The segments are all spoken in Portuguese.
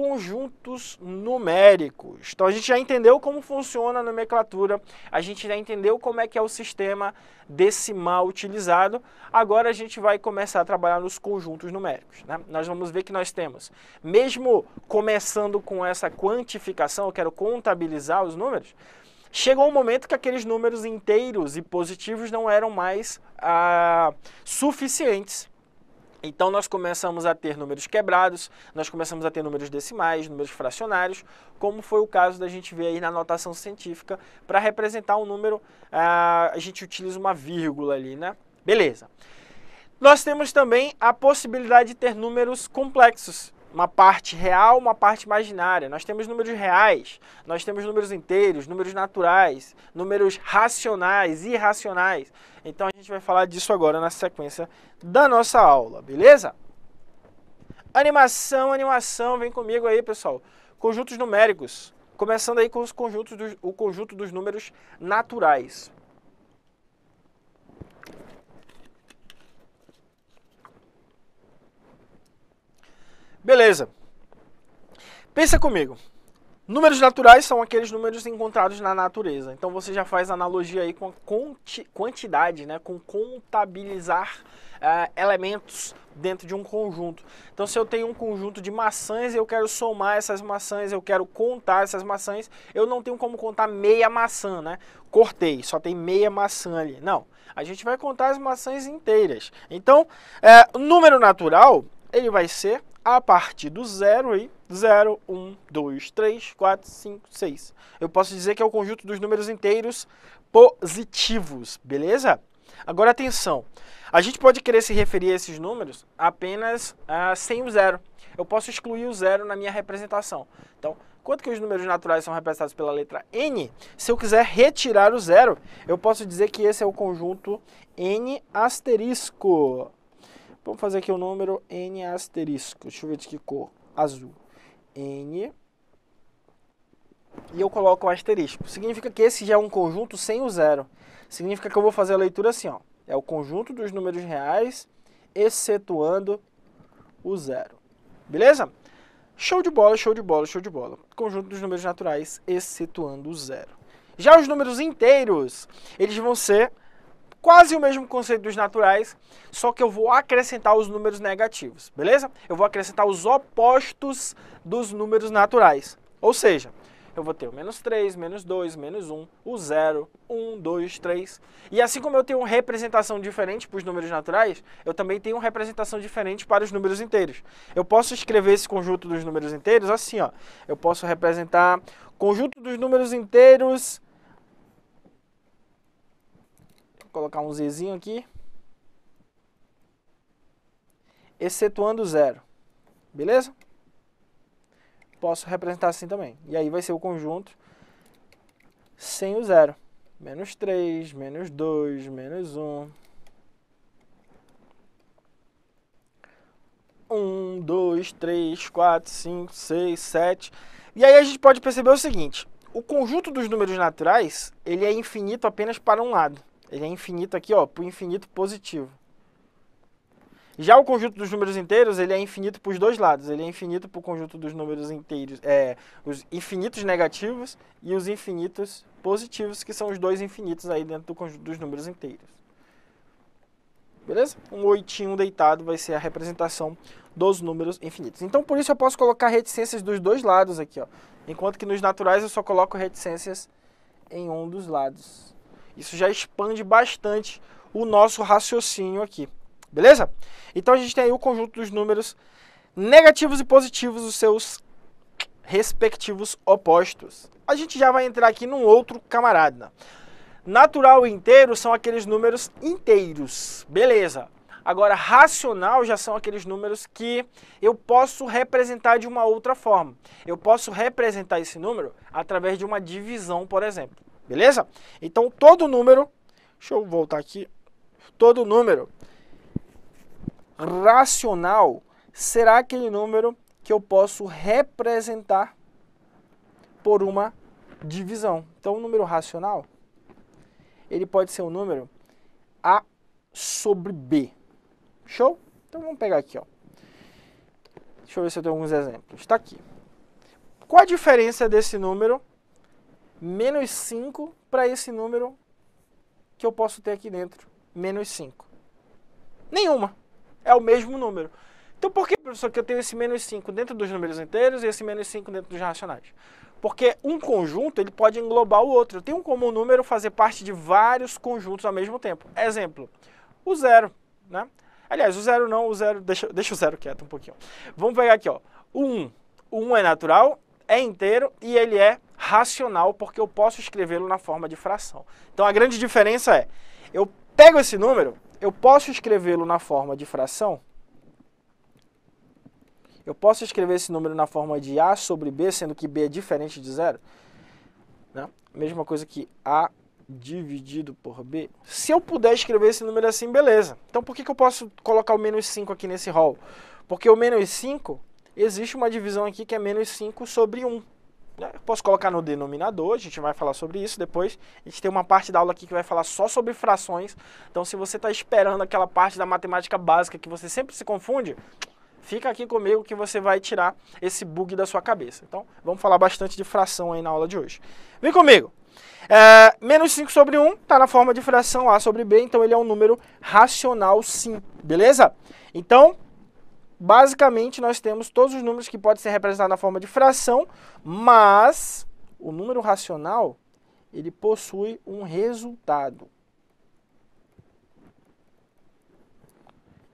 conjuntos numéricos. Então a gente já entendeu como funciona a nomenclatura, a gente já entendeu como é que é o sistema decimal utilizado. Agora a gente vai começar a trabalhar nos conjuntos numéricos. Né? Nós vamos ver que nós temos, mesmo começando com essa quantificação, eu quero contabilizar os números, chegou um momento que aqueles números inteiros e positivos não eram mais ah, suficientes. Então nós começamos a ter números quebrados, nós começamos a ter números decimais, números fracionários, como foi o caso da gente ver aí na notação científica. Para representar um número, ah, a gente utiliza uma vírgula ali, né? Beleza. Nós temos também a possibilidade de ter números complexos uma parte real, uma parte imaginária. Nós temos números reais, nós temos números inteiros, números naturais, números racionais, irracionais. Então a gente vai falar disso agora na sequência da nossa aula, beleza? Animação, animação, vem comigo aí, pessoal. Conjuntos numéricos, começando aí com os conjuntos dos, o conjunto dos números naturais. Beleza. Pensa comigo. Números naturais são aqueles números encontrados na natureza. Então você já faz analogia aí com a quanti quantidade, né? com contabilizar uh, elementos dentro de um conjunto. Então se eu tenho um conjunto de maçãs, eu quero somar essas maçãs, eu quero contar essas maçãs, eu não tenho como contar meia maçã, né? Cortei, só tem meia maçã ali. Não, a gente vai contar as maçãs inteiras. Então, uh, número natural, ele vai ser a partir do zero aí, 0, 1, 2, 3, 4, 5, 6. Eu posso dizer que é o conjunto dos números inteiros positivos, beleza? Agora atenção, a gente pode querer se referir a esses números apenas ah, sem o zero. Eu posso excluir o zero na minha representação. Então, quanto que os números naturais são representados pela letra n, se eu quiser retirar o zero, eu posso dizer que esse é o conjunto n asterisco. Vamos fazer aqui o número N asterisco. Deixa eu ver de que cor. Azul. N. E eu coloco o asterisco. Significa que esse já é um conjunto sem o zero. Significa que eu vou fazer a leitura assim, ó. É o conjunto dos números reais, excetuando o zero. Beleza? Show de bola, show de bola, show de bola. Conjunto dos números naturais, excetuando o zero. Já os números inteiros, eles vão ser Quase o mesmo conceito dos naturais, só que eu vou acrescentar os números negativos, beleza? Eu vou acrescentar os opostos dos números naturais. Ou seja, eu vou ter o menos 3, menos 2, menos 1, o 0, 1, 2, 3. E assim como eu tenho representação diferente para os números naturais, eu também tenho representação diferente para os números inteiros. Eu posso escrever esse conjunto dos números inteiros assim, ó. Eu posso representar conjunto dos números inteiros colocar um zzinho aqui, excetuando zero, beleza? Posso representar assim também. E aí vai ser o conjunto sem o zero. Menos 3, menos 2, menos 1. 1, 2, 3, 4, 5, 6, 7. E aí a gente pode perceber o seguinte. O conjunto dos números naturais, ele é infinito apenas para um lado. Ele é infinito aqui, ó, para o infinito positivo. Já o conjunto dos números inteiros, ele é infinito para os dois lados. Ele é infinito para o conjunto dos números inteiros, é, os infinitos negativos e os infinitos positivos, que são os dois infinitos aí dentro do conjunto dos números inteiros. Beleza? Um oitinho deitado vai ser a representação dos números infinitos. Então, por isso eu posso colocar reticências dos dois lados aqui, ó. Enquanto que nos naturais eu só coloco reticências em um dos lados. Isso já expande bastante o nosso raciocínio aqui, beleza? Então a gente tem aí o conjunto dos números negativos e positivos, os seus respectivos opostos. A gente já vai entrar aqui num outro camarada. Natural e inteiro são aqueles números inteiros, beleza. Agora, racional já são aqueles números que eu posso representar de uma outra forma. Eu posso representar esse número através de uma divisão, por exemplo. Beleza? Então todo número, deixa eu voltar aqui, todo número racional será aquele número que eu posso representar por uma divisão. Então o número racional, ele pode ser um número A sobre B. Show? Então vamos pegar aqui, ó. Deixa eu ver se eu tenho alguns exemplos. Está aqui. Qual a diferença desse número menos 5 para esse número que eu posso ter aqui dentro, menos 5. Nenhuma. É o mesmo número. Então por que, professor, que eu tenho esse menos 5 dentro dos números inteiros e esse menos 5 dentro dos racionais? Porque um conjunto ele pode englobar o outro. Eu tenho como um número fazer parte de vários conjuntos ao mesmo tempo. Exemplo, o zero. Né? Aliás, o zero não, o zero, deixa, deixa o zero quieto um pouquinho. Vamos pegar aqui, ó, o 1. Um. O 1 um é natural, é inteiro e ele é racional porque eu posso escrevê-lo na forma de fração. Então a grande diferença é, eu pego esse número, eu posso escrevê-lo na forma de fração, eu posso escrever esse número na forma de A sobre B, sendo que B é diferente de zero, né? mesma coisa que A dividido por B. Se eu puder escrever esse número assim, beleza. Então por que, que eu posso colocar o menos 5 aqui nesse rol? Porque o menos 5, existe uma divisão aqui que é menos 5 sobre 1. Né, posso colocar no denominador, a gente vai falar sobre isso depois. A gente tem uma parte da aula aqui que vai falar só sobre frações. Então, se você está esperando aquela parte da matemática básica que você sempre se confunde, fica aqui comigo que você vai tirar esse bug da sua cabeça. Então, vamos falar bastante de fração aí na aula de hoje. Vem comigo! É, menos 5 sobre 1 está na forma de fração A sobre B, então ele é um número racional sim, beleza? Então, basicamente nós temos todos os números que podem ser representados na forma de fração, mas o número racional ele possui um resultado.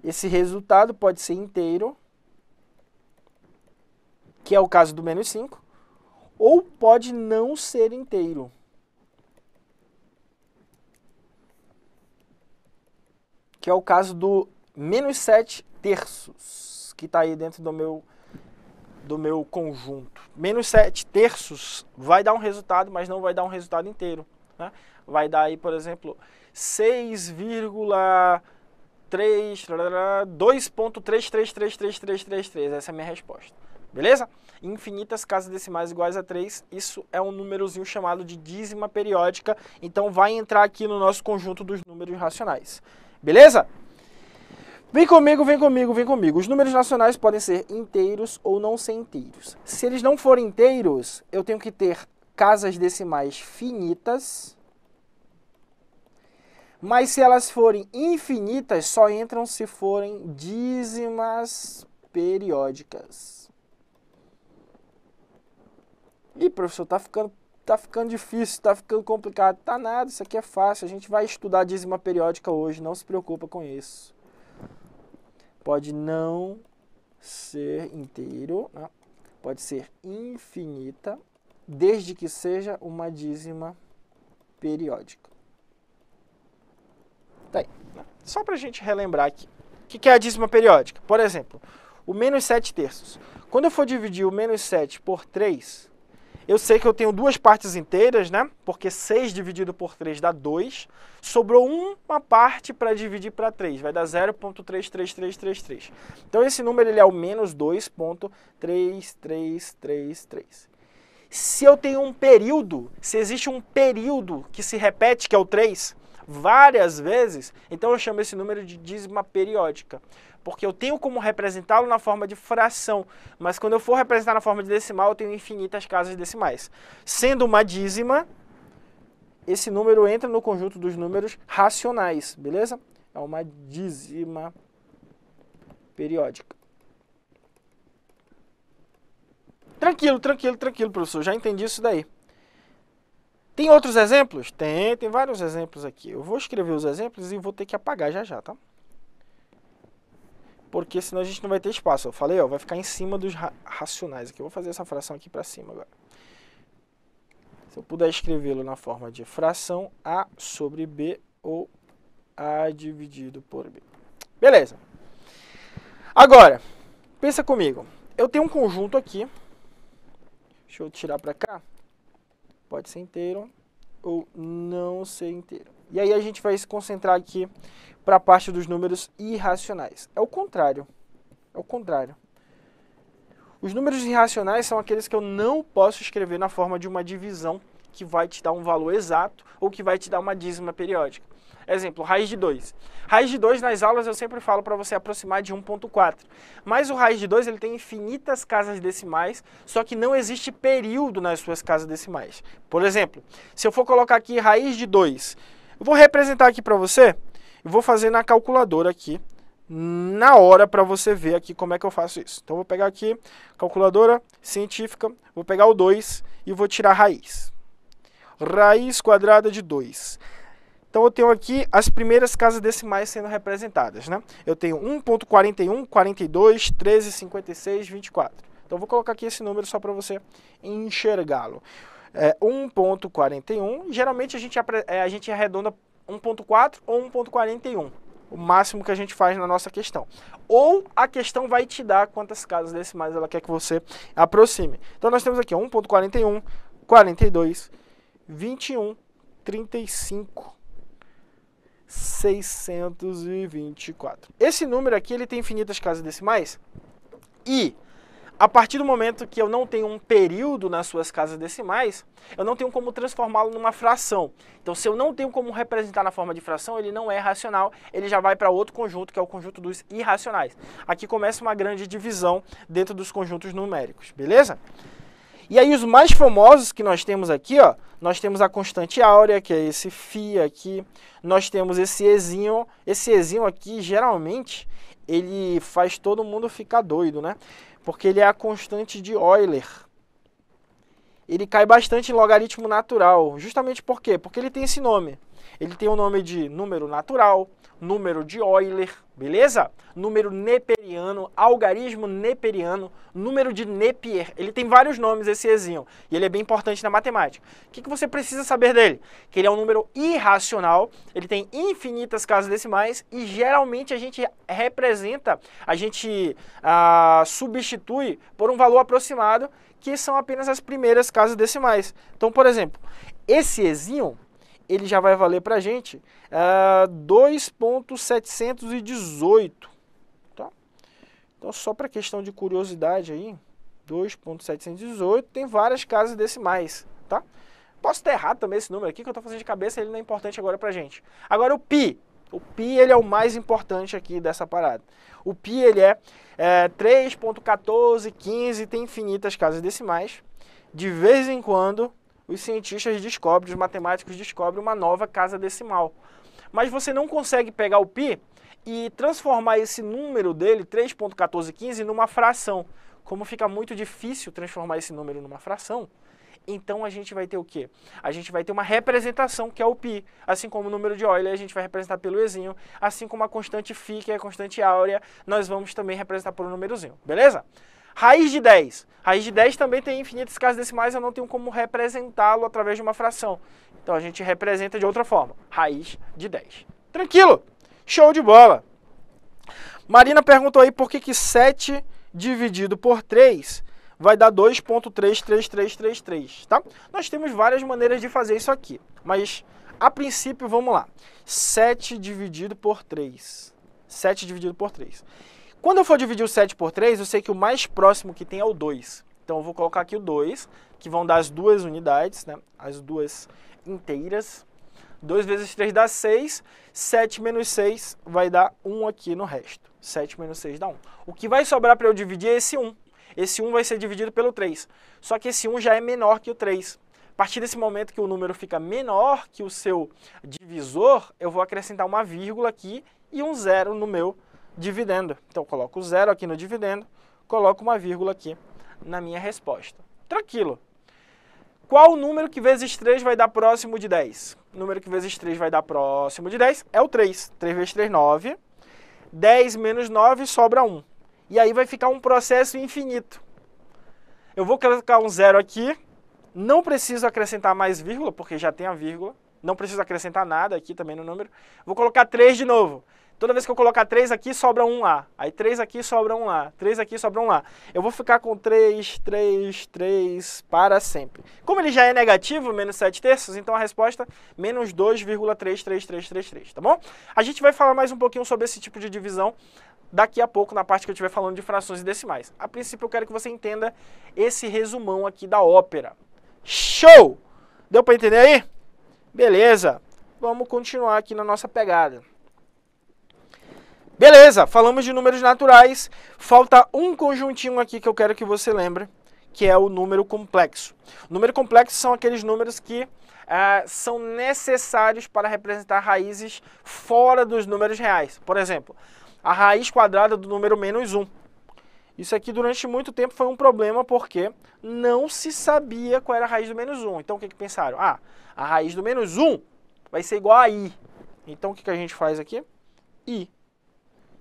Esse resultado pode ser inteiro, que é o caso do menos 5, ou pode não ser inteiro. Que é o caso do menos 7 terços, que está aí dentro do meu, do meu conjunto. Menos 7 terços vai dar um resultado, mas não vai dar um resultado inteiro. Né? Vai dar aí, por exemplo, 6,3, 2.33333333, essa é a minha resposta. Beleza? Infinitas casas decimais iguais a 3, isso é um númerozinho chamado de dízima periódica, então vai entrar aqui no nosso conjunto dos números racionais. Beleza? Vem comigo, vem comigo, vem comigo. Os números nacionais podem ser inteiros ou não ser inteiros. Se eles não forem inteiros, eu tenho que ter casas decimais finitas. Mas se elas forem infinitas, só entram se forem dízimas periódicas. Ih, professor, tá ficando tá ficando difícil, tá ficando complicado. Tá nada, isso aqui é fácil. A gente vai estudar dízima periódica hoje, não se preocupa com isso pode não ser inteiro, né? pode ser infinita, desde que seja uma dízima periódica. Tá aí. Só para a gente relembrar aqui. O que é a dízima periódica? Por exemplo, o menos 7 terços. Quando eu for dividir o menos 7 por 3, eu sei que eu tenho duas partes inteiras, né? Porque 6 dividido por 3 dá 2. Sobrou uma parte para dividir para 3, vai dar 0.33333. Então esse número ele é o menos 2.3333. Se eu tenho um período, se existe um período que se repete, que é o 3, várias vezes, então eu chamo esse número de dízima periódica porque eu tenho como representá-lo na forma de fração, mas quando eu for representar na forma de decimal, eu tenho infinitas casas decimais. Sendo uma dízima, esse número entra no conjunto dos números racionais, beleza? É uma dízima periódica. Tranquilo, tranquilo, tranquilo, professor, já entendi isso daí. Tem outros exemplos? Tem, tem vários exemplos aqui. Eu vou escrever os exemplos e vou ter que apagar já já, tá? porque senão a gente não vai ter espaço. Eu falei, ó, vai ficar em cima dos ra racionais aqui. Eu vou fazer essa fração aqui para cima agora. Se eu puder escrevê-lo na forma de fração A sobre B ou A dividido por B. Beleza. Agora, pensa comigo. Eu tenho um conjunto aqui. Deixa eu tirar para cá. Pode ser inteiro ou não ser inteiro. E aí a gente vai se concentrar aqui para a parte dos números irracionais. É o contrário. É o contrário. Os números irracionais são aqueles que eu não posso escrever na forma de uma divisão que vai te dar um valor exato ou que vai te dar uma dízima periódica. Exemplo, raiz de 2. Raiz de 2 nas aulas eu sempre falo para você aproximar de 1.4. Mas o raiz de 2 ele tem infinitas casas decimais, só que não existe período nas suas casas decimais. Por exemplo, se eu for colocar aqui raiz de 2 eu vou representar aqui para você, eu vou fazer na calculadora aqui, na hora para você ver aqui como é que eu faço isso. Então vou pegar aqui, calculadora científica, vou pegar o 2 e vou tirar a raiz. Raiz quadrada de 2. Então eu tenho aqui as primeiras casas decimais sendo representadas, né? Eu tenho 1.41, 42, 13, 56, 24. Então vou colocar aqui esse número só para você enxergá-lo é, 1.41. Geralmente a gente, é, a gente arredonda 1.4 ou 1.41. O máximo que a gente faz na nossa questão. Ou a questão vai te dar quantas casas decimais ela quer que você aproxime. Então nós temos aqui 1.41, 42, 21, 35. 624. Esse número aqui ele tem infinitas casas decimais e a partir do momento que eu não tenho um período nas suas casas decimais, eu não tenho como transformá-lo numa fração. Então, se eu não tenho como representar na forma de fração, ele não é racional, ele já vai para outro conjunto, que é o conjunto dos irracionais. Aqui começa uma grande divisão dentro dos conjuntos numéricos, beleza? E aí os mais famosos que nós temos aqui, ó, nós temos a constante áurea, que é esse φ aqui, nós temos esse ezinho, esse ezinho aqui geralmente ele faz todo mundo ficar doido, né? porque ele é a constante de Euler. Ele cai bastante em logaritmo natural, justamente por quê? Porque ele tem esse nome. Ele tem o nome de número natural, número de Euler, beleza? Número neperiano, algarismo neperiano, número de Nepier. Ele tem vários nomes, esse Ezinho, e ele é bem importante na matemática. O que, que você precisa saber dele? Que ele é um número irracional, ele tem infinitas casas decimais e geralmente a gente representa, a gente ah, substitui por um valor aproximado que são apenas as primeiras casas decimais. Então, por exemplo, esse Ezinho ele já vai valer para a gente uh, ah, 2.718. Tá? Então, só para questão de curiosidade aí, 2.718 tem várias casas decimais, tá? Posso ter errado também esse número aqui que eu estou fazendo de cabeça, ele não é importante agora para a gente. Agora o pi, o pi ele é o mais importante aqui dessa parada. O pi ele é, é tem infinitas casas decimais. De vez em quando os cientistas descobrem, os matemáticos descobrem uma nova casa decimal. Mas você não consegue pegar o π e transformar esse número dele, 3.1415, numa fração. Como fica muito difícil transformar esse número numa fração, então a gente vai ter o quê? A gente vai ter uma representação que é o π, assim como o número de Euler a gente vai representar pelo ezinho, assim como a constante φ, que é a constante áurea, nós vamos também representar por um númerozinho, beleza? Raiz de 10. Raiz de 10 também tem infinitas casas decimais, eu não tenho como representá-lo através de uma fração. Então a gente representa de outra forma. Raiz de 10. Tranquilo! Show de bola! Marina perguntou aí por que, que 7 dividido por 3 vai dar 2.33333, tá? Nós temos várias maneiras de fazer isso aqui, mas a princípio, vamos lá. 7 dividido por 3. 7 dividido por 3. Quando eu for dividir o 7 por 3, eu sei que o mais próximo que tem é o 2. Então eu vou colocar aqui o 2, que vão dar as duas unidades, né? as duas inteiras. 2 vezes 3 dá 6, 7 menos 6 vai dar 1 aqui no resto. 7 menos 6 dá 1. O que vai sobrar para eu dividir é esse 1. Esse 1 vai ser dividido pelo 3. Só que esse 1 já é menor que o 3. A partir desse momento que o número fica menor que o seu divisor, eu vou acrescentar uma vírgula aqui e um zero no meu divisor dividendo. Então eu coloco zero aqui no dividendo, coloco uma vírgula aqui na minha resposta. Tranquilo. Qual o número que vezes 3 vai dar próximo de 10? O número que vezes 3 vai dar próximo de 10 é o 3. 3 vezes 3, 9. 10 menos 9 sobra 1. E aí vai ficar um processo infinito. Eu vou colocar um zero aqui, não preciso acrescentar mais vírgula, porque já tem a vírgula. Não preciso acrescentar nada aqui também no número. Vou colocar 3 de novo. Toda vez que eu colocar 3 aqui, sobra um lá. Aí 3 aqui, sobra um lá. 3 aqui, sobra um lá. Eu vou ficar com 3, 3, 3 para sempre. Como ele já é negativo, menos 7 terços, então a resposta é menos 2,33333, tá bom? A gente vai falar mais um pouquinho sobre esse tipo de divisão daqui a pouco na parte que eu estiver falando de frações e decimais. A princípio eu quero que você entenda esse resumão aqui da ópera. Show! Deu para entender aí? Beleza. Vamos continuar aqui na nossa pegada. Beleza, falamos de números naturais. Falta um conjuntinho aqui que eu quero que você lembre, que é o número complexo. O número complexo são aqueles números que ah, são necessários para representar raízes fora dos números reais. Por exemplo, a raiz quadrada do número menos 1. Isso aqui durante muito tempo foi um problema porque não se sabia qual era a raiz do menos 1. Então o que, que pensaram? Ah, a raiz do menos 1 vai ser igual a i. Então o que, que a gente faz aqui? i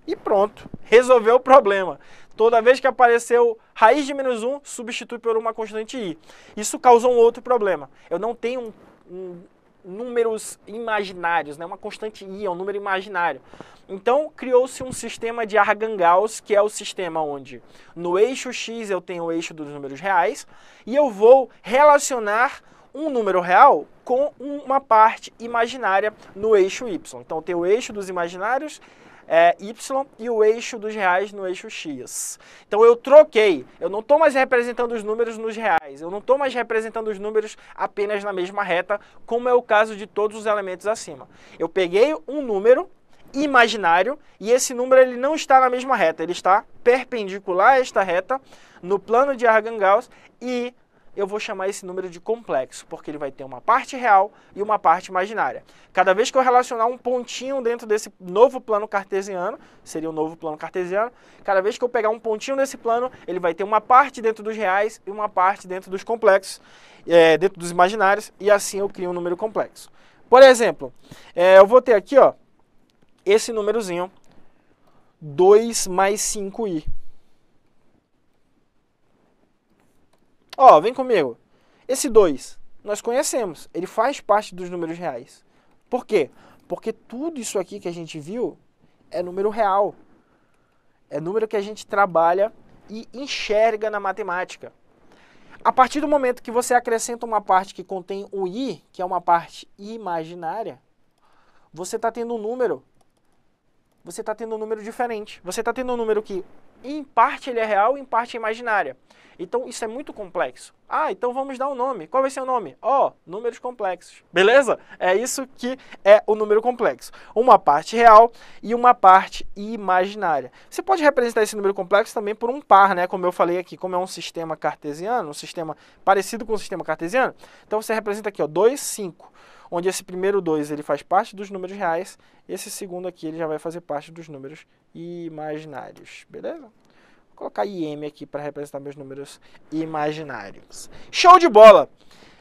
e pronto, resolveu o problema. Toda vez que apareceu raiz de menos 1, substitui por uma constante i. Isso causou um outro problema. Eu não tenho um, um, números imaginários, né? uma constante i, é um número imaginário. Então, criou-se um sistema de Argan-Gauss, que é o sistema onde no eixo x eu tenho o eixo dos números reais, e eu vou relacionar um número real com uma parte imaginária no eixo y. Então, eu tenho o eixo dos imaginários é, Y e o eixo dos reais no eixo X. Então eu troquei, eu não estou mais representando os números nos reais, eu não estou mais representando os números apenas na mesma reta, como é o caso de todos os elementos acima. Eu peguei um número imaginário e esse número ele não está na mesma reta, ele está perpendicular a esta reta no plano de Argand-Gauss e eu vou chamar esse número de complexo, porque ele vai ter uma parte real e uma parte imaginária. Cada vez que eu relacionar um pontinho dentro desse novo plano cartesiano, seria o um novo plano cartesiano, cada vez que eu pegar um pontinho desse plano, ele vai ter uma parte dentro dos reais e uma parte dentro dos complexos, é, dentro dos imaginários, e assim eu crio um número complexo. Por exemplo, é, eu vou ter aqui ó, esse númerozinho, 2 mais 5i. Ó, vem comigo. Esse 2, nós conhecemos, ele faz parte dos números reais. Por quê? Porque tudo isso aqui que a gente viu é número real. É número que a gente trabalha e enxerga na matemática. A partir do momento que você acrescenta uma parte que contém o i, que é uma parte imaginária, você está tendo um número. Você está tendo um número diferente. Você está tendo um número que e em parte ele é real, em parte é imaginária. Então isso é muito complexo. Ah, então vamos dar um nome. Qual vai ser o nome? Ó, oh, números complexos. Beleza? É isso que é o número complexo. Uma parte real e uma parte imaginária. Você pode representar esse número complexo também por um par, né? Como eu falei aqui, como é um sistema cartesiano, um sistema parecido com o um sistema cartesiano. Então você representa aqui, ó, 2, 5 onde esse primeiro 2 ele faz parte dos números reais, esse segundo aqui ele já vai fazer parte dos números imaginários, beleza? Vou colocar IM aqui para representar meus números imaginários. Show de bola!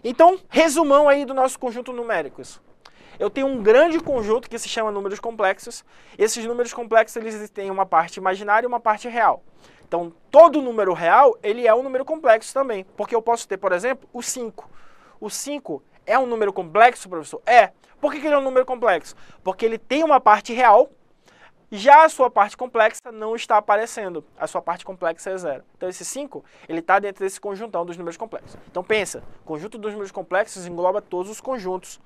Então, resumão aí do nosso conjunto numéricos. Eu tenho um grande conjunto que se chama números complexos. Esses números complexos eles têm uma parte imaginária e uma parte real. Então, todo número real, ele é um número complexo também, porque eu posso ter, por exemplo, o 5. O 5 é um número complexo, professor? É. Por que, ele é um número complexo? Porque ele tem uma parte real, já a sua parte complexa não está aparecendo. A sua parte complexa é zero. Então esse 5, ele está dentro desse conjuntão dos números complexos. Então pensa, conjunto dos números complexos engloba todos os conjuntos.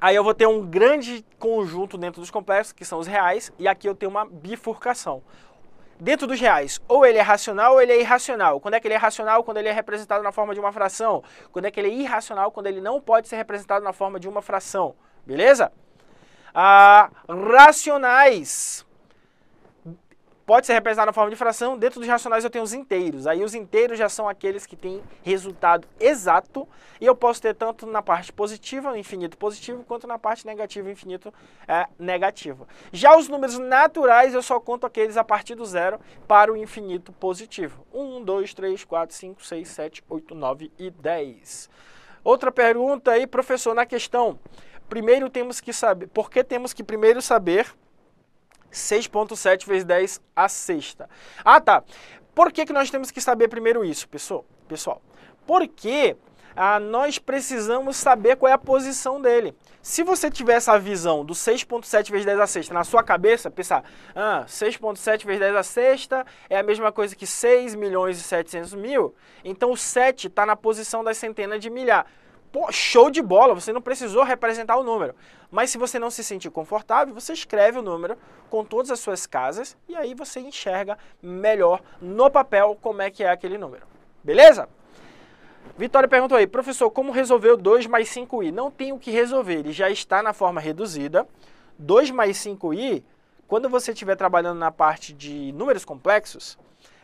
Aí eu vou ter um grande conjunto dentro dos complexos, que são os reais, e aqui eu tenho uma bifurcação dentro dos reais, ou ele é racional ou ele é irracional. Quando é que ele é racional? Quando ele é representado na forma de uma fração. Quando é que ele é irracional? Quando ele não pode ser representado na forma de uma fração. Beleza? Ah, racionais pode ser representado na forma de fração. Dentro dos racionais eu tenho os inteiros. Aí os inteiros já são aqueles que têm resultado exato. E eu posso ter tanto na parte positiva, infinito positivo, quanto na parte negativa, infinito é, negativa. Já os números naturais eu só conto aqueles a partir do zero para o infinito positivo. 1, 2, 3, 4, 5, 6, 7, 8, 9 e 10. Outra pergunta aí, professor, na questão. Primeiro temos que saber, por que temos que primeiro saber 6.7 vezes 10 a sexta. Ah, tá. Por que, que nós temos que saber primeiro isso, pessoal? Porque ah, nós precisamos saber qual é a posição dele. Se você tiver essa visão do 6.7 vezes 10 a sexta na sua cabeça, pensar, ah, 6.7 vezes 10 a sexta é a mesma coisa que 6 milhões e 700 mil, então o 7 está na posição das centenas de milhar. Pô, show de bola, você não precisou representar o número. Mas se você não se sentir confortável, você escreve o número com todas as suas casas e aí você enxerga melhor no papel como é que é aquele número. Beleza? Vitória perguntou aí, professor, como resolveu 2 mais 5i? Não tem o que resolver, ele já está na forma reduzida. 2 mais 5i, quando você estiver trabalhando na parte de números complexos,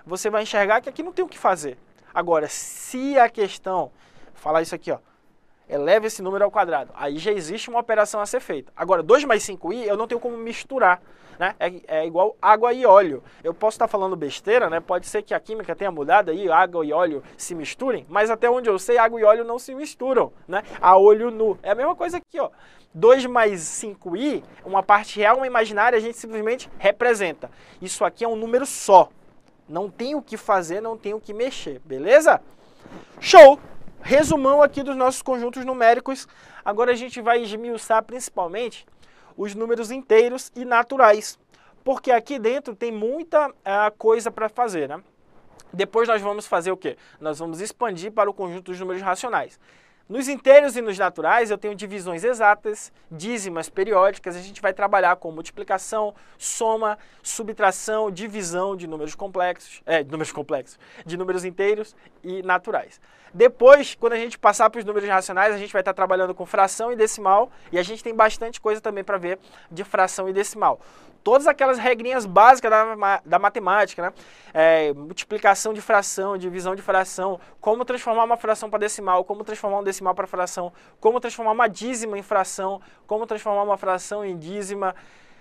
você vai enxergar que aqui não tem o que fazer. Agora, se a questão, falar isso aqui, ó, eleva esse número ao quadrado. Aí já existe uma operação a ser feita. Agora, 2 mais 5i eu não tenho como misturar. Né? É, é, igual água e óleo. Eu posso estar falando besteira, né? pode ser que a química tenha mudado aí, água e óleo se misturem, mas até onde eu sei, água e óleo não se misturam né? a olho nu. É a mesma coisa aqui. Ó. 2 mais 5i, uma parte real, uma imaginária, a gente simplesmente representa. Isso aqui é um número só. Não tem o que fazer, não tem o que mexer, beleza? Show! resumão aqui dos nossos conjuntos numéricos. Agora a gente vai esmiuçar principalmente os números inteiros e naturais, porque aqui dentro tem muita uh, coisa para fazer, né? Depois nós vamos fazer o quê? Nós vamos expandir para o conjunto dos números racionais. Nos inteiros e nos naturais eu tenho divisões exatas, dízimas periódicas, a gente vai trabalhar com multiplicação, soma, subtração, divisão de números complexos, é, de números complexos, de números inteiros e naturais. Depois, quando a gente passar para os números racionais, a gente vai estar trabalhando com fração e decimal e a gente tem bastante coisa também para ver de fração e decimal todas aquelas regrinhas básicas da, da matemática, né? É, multiplicação de fração, divisão de fração, como transformar uma fração para decimal, como transformar um decimal para fração, como transformar uma dízima em fração, como transformar uma fração em dízima,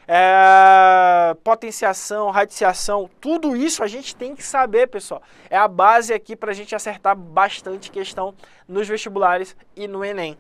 é, potenciação, radiciação, tudo isso a gente tem que saber, pessoal. É a base aqui para a gente acertar bastante questão nos vestibulares e no Enem.